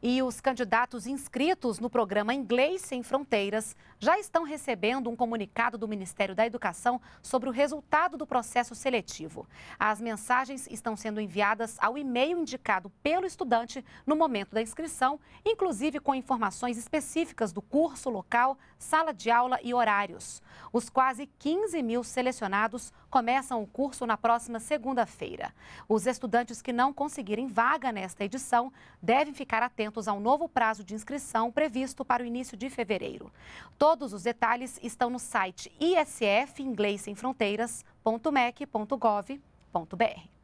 E os candidatos inscritos no programa Inglês Sem Fronteiras já estão recebendo um comunicado do Ministério da Educação sobre o resultado do processo seletivo. As mensagens estão sendo enviadas ao e-mail indicado pelo estudante no momento da inscrição, inclusive com informações específicas do curso, local, sala de aula e horários. Os quase 15 mil selecionados começam o curso na próxima segunda-feira. Os estudantes que não conseguirem vaga nesta edição devem ficar atentos ao novo prazo de inscrição previsto para o início de fevereiro. Todos os detalhes estão no site isf inglês sem fronteiras.mec.gov.br.